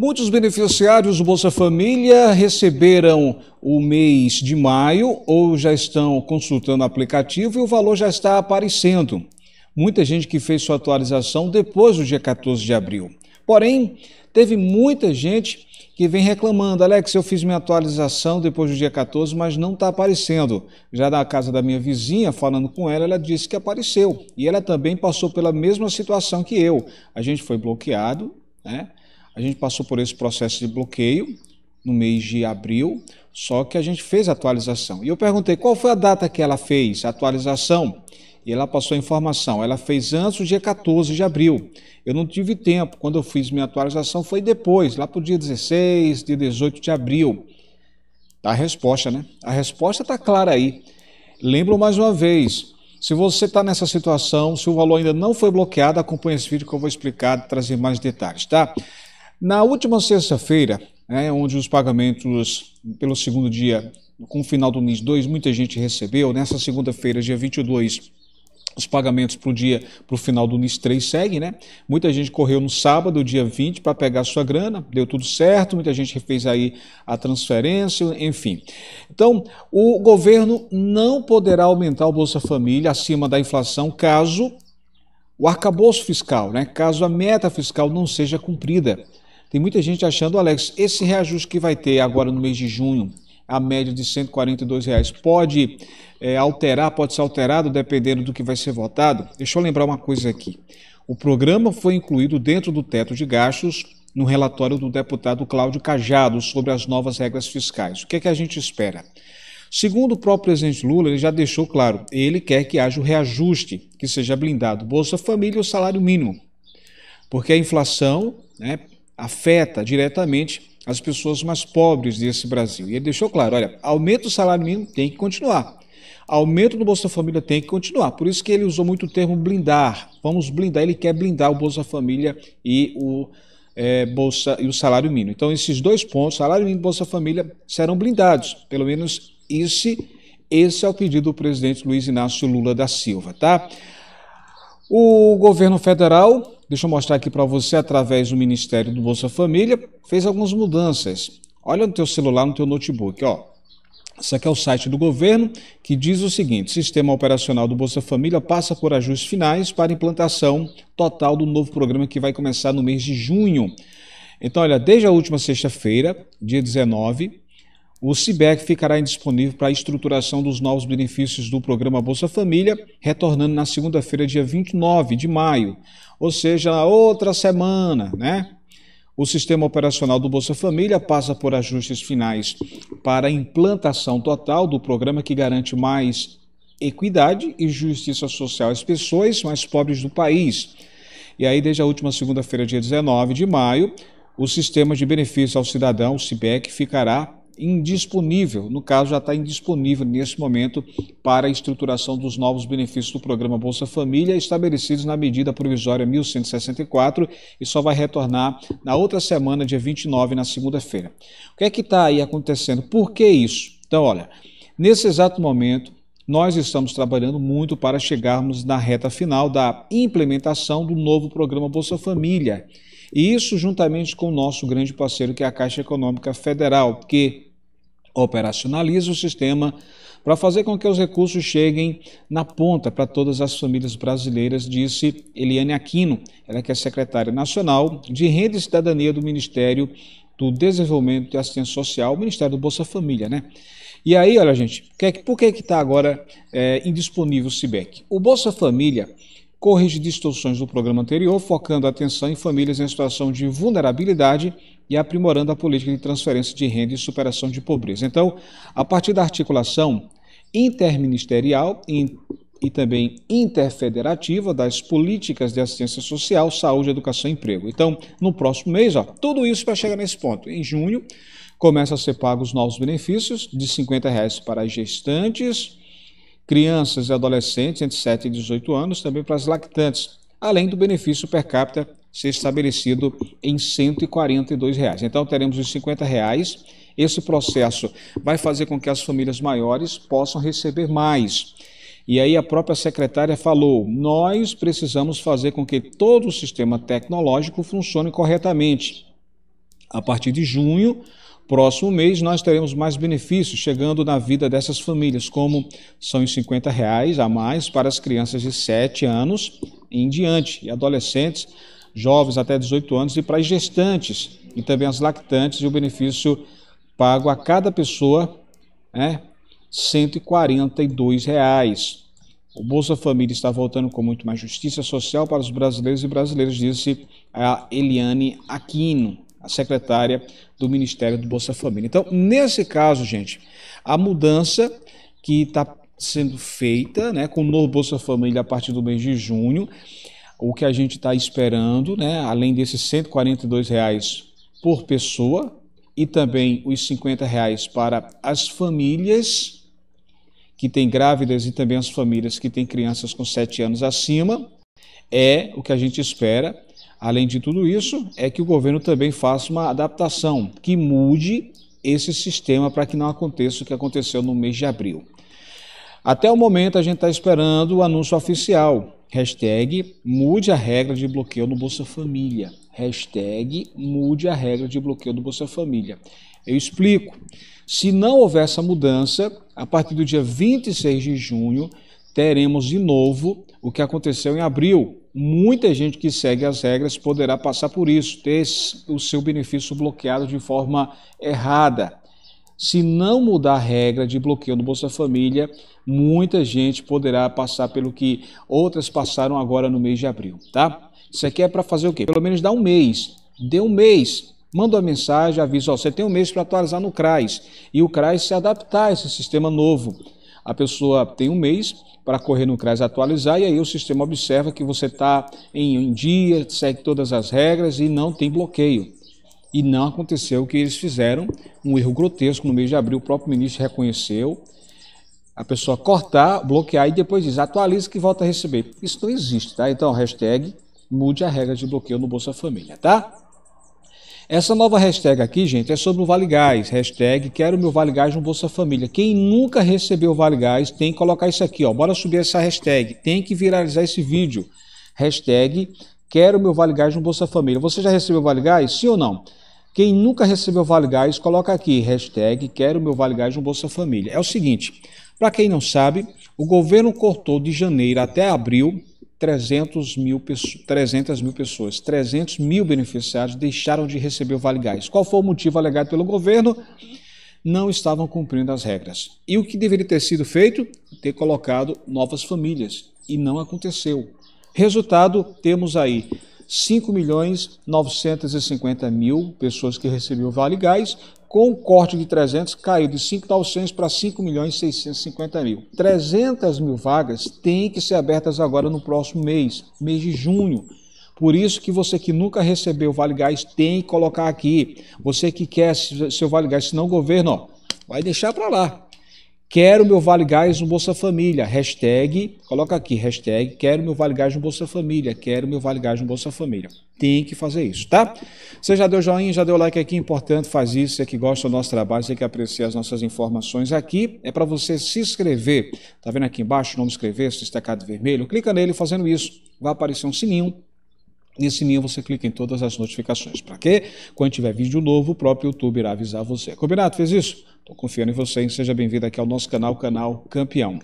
Muitos beneficiários do Bolsa Família receberam o mês de maio ou já estão consultando o aplicativo e o valor já está aparecendo. Muita gente que fez sua atualização depois do dia 14 de abril. Porém, teve muita gente que vem reclamando: Alex, eu fiz minha atualização depois do dia 14, mas não está aparecendo. Já na casa da minha vizinha, falando com ela, ela disse que apareceu. E ela também passou pela mesma situação que eu. A gente foi bloqueado, né? A gente passou por esse processo de bloqueio no mês de abril, só que a gente fez a atualização. E eu perguntei qual foi a data que ela fez a atualização. E ela passou a informação. Ela fez antes do dia 14 de abril. Eu não tive tempo. Quando eu fiz minha atualização foi depois, lá para o dia 16, dia 18 de abril. Tá a resposta, né? A resposta está clara aí. Lembro mais uma vez, se você está nessa situação, se o valor ainda não foi bloqueado, acompanhe esse vídeo que eu vou explicar, trazer mais detalhes, tá? Na última sexta-feira, né, onde os pagamentos pelo segundo dia, com o final do NIS 2, muita gente recebeu. Nessa segunda-feira, dia 22, os pagamentos para o dia, para o final do NIS 3 seguem, né? Muita gente correu no sábado, dia 20, para pegar sua grana, deu tudo certo, muita gente fez aí a transferência, enfim. Então, o governo não poderá aumentar o Bolsa Família acima da inflação caso o arcabouço fiscal, né? Caso a meta fiscal não seja cumprida. Tem muita gente achando, Alex, esse reajuste que vai ter agora no mês de junho, a média de R$ reais pode é, alterar, pode ser alterado dependendo do que vai ser votado? Deixa eu lembrar uma coisa aqui. O programa foi incluído dentro do teto de gastos no relatório do deputado Cláudio Cajado sobre as novas regras fiscais. O que é que a gente espera? Segundo o próprio presidente Lula, ele já deixou claro, ele quer que haja o reajuste, que seja blindado Bolsa Família e o salário mínimo. Porque a inflação né, afeta diretamente as pessoas mais pobres desse Brasil. E ele deixou claro: olha, aumento do salário mínimo tem que continuar. Aumento do Bolsa Família tem que continuar. Por isso que ele usou muito o termo blindar. Vamos blindar, ele quer blindar o Bolsa Família e o é, bolsa e o salário mínimo. Então, esses dois pontos, salário mínimo e Bolsa Família, serão blindados. Pelo menos esse, esse é o pedido do presidente Luiz Inácio Lula da Silva, tá? O governo federal, deixa eu mostrar aqui para você, através do Ministério do Bolsa Família, fez algumas mudanças. Olha no teu celular, no teu notebook, ó. Isso aqui é o site do governo que diz o seguinte: Sistema operacional do Bolsa Família passa por ajustes finais para implantação total do novo programa que vai começar no mês de junho. Então, olha, desde a última sexta-feira, dia 19, o CIBEC ficará indisponível para a estruturação dos novos benefícios do programa Bolsa Família, retornando na segunda-feira, dia 29 de maio, ou seja, outra semana, né? O sistema operacional do Bolsa Família passa por ajustes finais para a implantação total do programa que garante mais equidade e justiça social às pessoas mais pobres do país. E aí, desde a última segunda-feira, dia 19 de maio, o sistema de benefício ao cidadão, o CIBEC, ficará indisponível, no caso já está indisponível nesse momento para a estruturação dos novos benefícios do programa Bolsa Família, estabelecidos na medida provisória 1164 e só vai retornar na outra semana, dia 29, na segunda-feira. O que é que está aí acontecendo? Por que isso? Então, olha, nesse exato momento, nós estamos trabalhando muito para chegarmos na reta final da implementação do novo programa Bolsa Família. E isso juntamente com o nosso grande parceiro, que é a Caixa Econômica Federal, que operacionaliza o sistema para fazer com que os recursos cheguem na ponta para todas as famílias brasileiras, disse Eliane Aquino, ela que é secretária nacional de Renda e Cidadania do Ministério do Desenvolvimento e Assistência Social, Ministério do Bolsa Família, né? E aí, olha, gente, por que é que está agora é, indisponível o CIBEC? O Bolsa Família corrige distorções do programa anterior, focando a atenção em famílias em situação de vulnerabilidade e aprimorando a política de transferência de renda e superação de pobreza. Então, a partir da articulação interministerial e também interfederativa das políticas de assistência social, saúde, educação e emprego. Então, no próximo mês, ó, tudo isso vai chegar nesse ponto. Em junho, começa a ser pagos novos benefícios de R$ 50 reais para as gestantes, crianças e adolescentes entre 7 e 18 anos, também para as lactantes, além do benefício per capita ser estabelecido em R$ 142. Reais. Então teremos os R$ 50,00. Reais. Esse processo vai fazer com que as famílias maiores possam receber mais. E aí a própria secretária falou: nós precisamos fazer com que todo o sistema tecnológico funcione corretamente. A partir de junho, Próximo mês nós teremos mais benefícios chegando na vida dessas famílias, como são os 50 reais a mais para as crianças de 7 anos em diante, e adolescentes, jovens até 18 anos, e para as gestantes e também as lactantes, e o benefício pago a cada pessoa é né, 142 reais. O Bolsa Família está voltando com muito mais justiça social para os brasileiros e brasileiras, disse a Eliane Aquino a secretária do Ministério do Bolsa Família. Então, nesse caso, gente, a mudança que está sendo feita né, com o novo Bolsa Família a partir do mês de junho, o que a gente está esperando, né, além desses R$ 142,00 por pessoa e também os R$ 50,00 para as famílias que têm grávidas e também as famílias que têm crianças com 7 anos acima, é o que a gente espera Além de tudo isso, é que o governo também faça uma adaptação que mude esse sistema para que não aconteça o que aconteceu no mês de abril. Até o momento a gente está esperando o anúncio oficial. Hashtag mude a regra de bloqueio no Bolsa Família. Hashtag mude a regra de bloqueio do Bolsa Família. Eu explico. Se não houver essa mudança, a partir do dia 26 de junho, teremos de novo o que aconteceu em abril, muita gente que segue as regras poderá passar por isso, ter o seu benefício bloqueado de forma errada. Se não mudar a regra de bloqueio do Bolsa Família, muita gente poderá passar pelo que outras passaram agora no mês de abril, tá? Isso aqui é para fazer o quê? Pelo menos dá um mês. Dê um mês. Manda uma mensagem, avisa, ó, você tem um mês para atualizar no CRAS e o CRAS se adaptar a esse sistema novo a pessoa tem um mês para correr no CRAS atualizar e aí o sistema observa que você está em dia, segue todas as regras e não tem bloqueio. E não aconteceu o que eles fizeram, um erro grotesco no mês de abril, o próprio ministro reconheceu. A pessoa cortar, bloquear e depois diz, atualiza que volta a receber. Isso não existe, tá? Então, hashtag mude a regra de bloqueio no Bolsa Família, tá? Essa nova hashtag aqui, gente, é sobre o Vale Gás. Hashtag quero meu Vale Gás no Bolsa Família. Quem nunca recebeu o Vale Gás tem que colocar isso aqui, ó. Bora subir essa hashtag. Tem que viralizar esse vídeo. Hashtag quero meu Vale Gás no Bolsa Família. Você já recebeu o Vale Gás? Sim ou não? Quem nunca recebeu o Vale Gás, coloca aqui. Hashtag quero meu Vale Gás no Bolsa Família. É o seguinte, para quem não sabe, o governo cortou de janeiro até abril 300 mil, 300 mil pessoas, 300 mil beneficiários deixaram de receber o Vale Gás. Qual foi o motivo alegado pelo governo? Não estavam cumprindo as regras. E o que deveria ter sido feito? Ter colocado novas famílias. E não aconteceu. Resultado, temos aí 5 milhões 950 mil pessoas que recebiam o Vale Gás, com o corte de 300, caiu de 5.900 para 5 milhões 650 mil. 300 mil vagas têm que ser abertas agora no próximo mês, mês de junho. Por isso que você que nunca recebeu o Vale Gás tem que colocar aqui. Você que quer seu Vale Gás, senão o governo ó, vai deixar para lá. Quero meu Vale Gás no Bolsa Família. Hashtag, coloca aqui, hashtag, quero meu Vale Gás no Bolsa Família. Quero meu Vale Gás no Bolsa Família. Tem que fazer isso, tá? Você já deu joinha, já deu like aqui, importante, faz isso. Você que gosta do nosso trabalho, você que aprecia as nossas informações aqui. É para você se inscrever. Tá vendo aqui embaixo o nome inscrever-se, destacado vermelho? Clica nele fazendo isso. Vai aparecer um sininho Nesse sininho você clica em todas as notificações. Para quê? Quando tiver vídeo novo, o próprio YouTube irá avisar você. Combinado? Fez isso? Estou confiando em você e seja bem-vindo aqui ao nosso canal, Canal Campeão.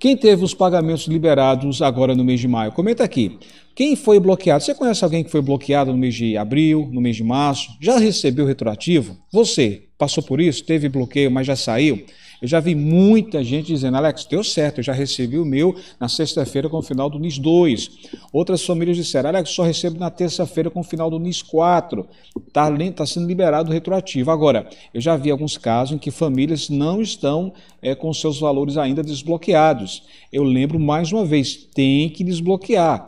Quem teve os pagamentos liberados agora no mês de maio? Comenta aqui. Quem foi bloqueado? Você conhece alguém que foi bloqueado no mês de abril, no mês de março? Já recebeu retroativo? Você passou por isso? Teve bloqueio, mas já saiu? Eu já vi muita gente dizendo, Alex, deu certo, eu já recebi o meu na sexta-feira com o final do NIS 2. Outras famílias disseram, Alex, só recebo na terça-feira com o final do NIS 4. Está tá sendo liberado retroativo. Agora, eu já vi alguns casos em que famílias não estão é, com seus valores ainda desbloqueados. Eu lembro mais uma vez, tem que desbloquear.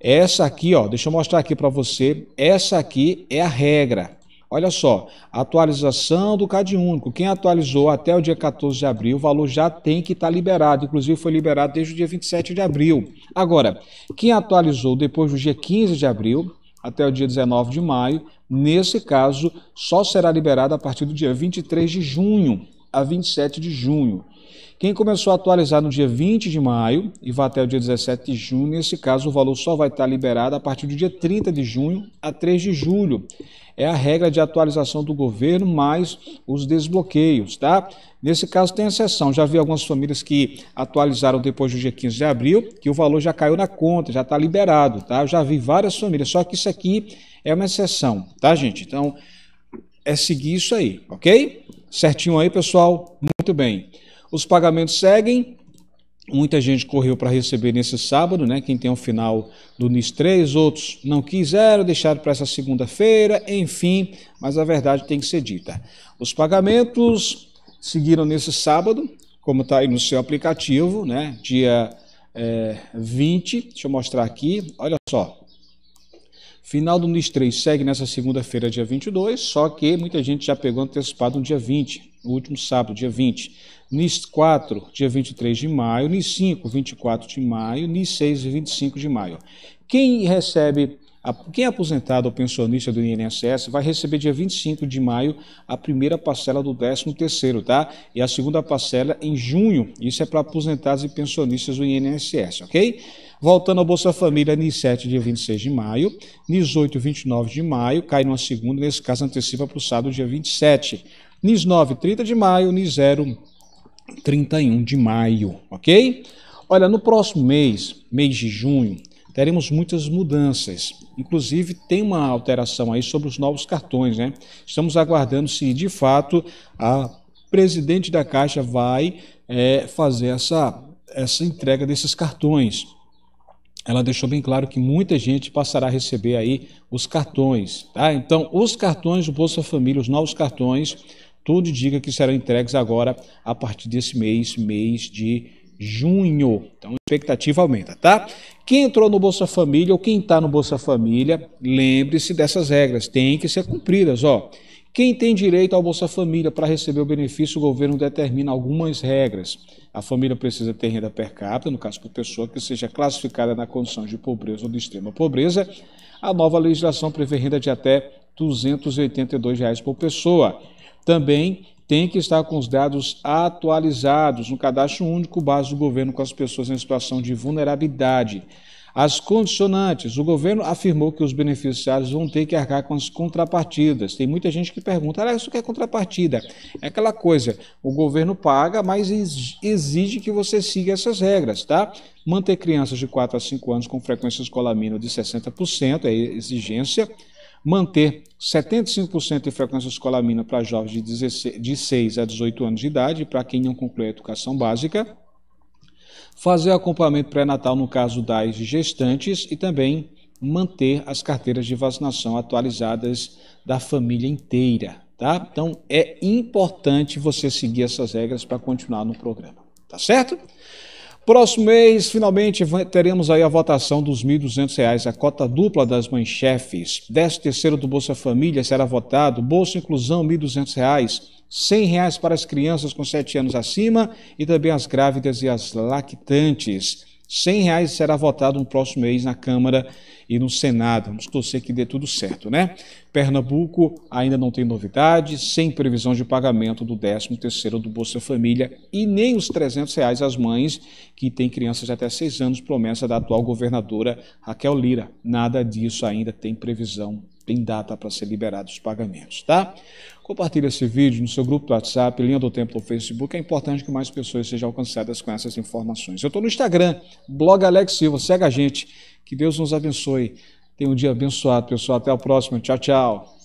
Essa aqui, ó, deixa eu mostrar aqui para você. Essa aqui é a regra. Olha só, atualização do CAD único. Quem atualizou até o dia 14 de abril, o valor já tem que estar tá liberado. Inclusive, foi liberado desde o dia 27 de abril. Agora, quem atualizou depois do dia 15 de abril até o dia 19 de maio, nesse caso, só será liberado a partir do dia 23 de junho a 27 de junho. Quem começou a atualizar no dia 20 de maio e vai até o dia 17 de junho, nesse caso o valor só vai estar liberado a partir do dia 30 de junho a 3 de julho. É a regra de atualização do governo mais os desbloqueios, tá? Nesse caso tem exceção. Já vi algumas famílias que atualizaram depois do dia 15 de abril, que o valor já caiu na conta, já está liberado, tá? Eu já vi várias famílias, só que isso aqui é uma exceção, tá, gente? Então, é seguir isso aí, ok? Certinho aí, pessoal? Muito bem. Os pagamentos seguem. Muita gente correu para receber nesse sábado, né? Quem tem o final do NIS 3, outros não quiseram, deixaram para essa segunda-feira, enfim, mas a verdade tem que ser dita. Os pagamentos seguiram nesse sábado, como está aí no seu aplicativo, né? Dia é, eh, 20, deixa eu mostrar aqui, olha só. Final do NIS 3 segue nessa segunda-feira, dia 22, só que muita gente já pegou antecipado no dia 20, no último sábado, dia 20. NIS 4, dia 23 de maio. NIS 5, 24 de maio. NIS 6, 25 de maio. Quem recebe, quem é aposentado ou pensionista do INSS vai receber dia 25 de maio a primeira parcela do 13º, tá? E a segunda parcela em junho. Isso é para aposentados e pensionistas do INSS, ok? Voltando ao Bolsa Família, NIS 7, dia 26 de maio, NIS 8, 29 de maio, cai numa segunda, nesse caso antecipa para o sábado, dia 27. NIS 9, 30 de maio, NIS 0, 31 de maio, ok? Olha, no próximo mês, mês de junho, teremos muitas mudanças. Inclusive, tem uma alteração aí sobre os novos cartões, né? Estamos aguardando se, de fato, a presidente da Caixa vai é, fazer essa, essa entrega desses cartões ela deixou bem claro que muita gente passará a receber aí os cartões. Tá? Então, os cartões do Bolsa Família, os novos cartões, tudo indica que serão entregues agora a partir desse mês, mês de junho. Então, a expectativa aumenta, tá? Quem entrou no Bolsa Família ou quem está no Bolsa Família, lembre-se dessas regras, têm que ser cumpridas, ó. Quem tem direito ao Bolsa Família para receber o benefício, o governo determina algumas regras. A família precisa ter renda per capita, no caso por pessoa que seja classificada na condição de pobreza ou de extrema pobreza. A nova legislação prevê renda de até R$ 282 reais por pessoa. Também tem que estar com os dados atualizados no cadastro único base do governo com as pessoas em situação de vulnerabilidade. As condicionantes, o governo afirmou que os beneficiários vão ter que arcar com as contrapartidas. Tem muita gente que pergunta, ah, isso que é contrapartida? É aquela coisa, o governo paga, mas exige que você siga essas regras, tá? Manter crianças de 4 a 5 anos com frequência escolar mínima de 60% é exigência. Manter 75% de frequência escolar mínima para jovens de, 16, de 6 a 18 anos de idade, para quem não conclui a educação básica fazer acompanhamento pré-natal no caso das gestantes e também manter as carteiras de vacinação atualizadas da família inteira, tá? Então é importante você seguir essas regras para continuar no programa, tá certo? Próximo mês, finalmente, teremos aí a votação dos R$ reais, a cota dupla das mães chefes. 13 terceiro do Bolsa Família será votado, Bolsa Inclusão R$ reais. 100 reais para as crianças com 7 anos acima e também as grávidas e as lactantes. 100 reais será votado no próximo mês na Câmara e no Senado. Vamos torcer que dê tudo certo, né? Pernambuco ainda não tem novidade, sem previsão de pagamento do 13º do Bolsa Família e nem os 300 reais às mães que têm crianças de até 6 anos, promessa da atual governadora Raquel Lira. Nada disso ainda tem previsão tem data para ser liberados os pagamentos, tá? Compartilhe esse vídeo no seu grupo do WhatsApp, linha do tempo do Facebook. É importante que mais pessoas sejam alcançadas com essas informações. Eu estou no Instagram, blog Alex Silva. Segue a gente. Que Deus nos abençoe. Tenha um dia abençoado, pessoal. Até o próximo. Tchau, tchau.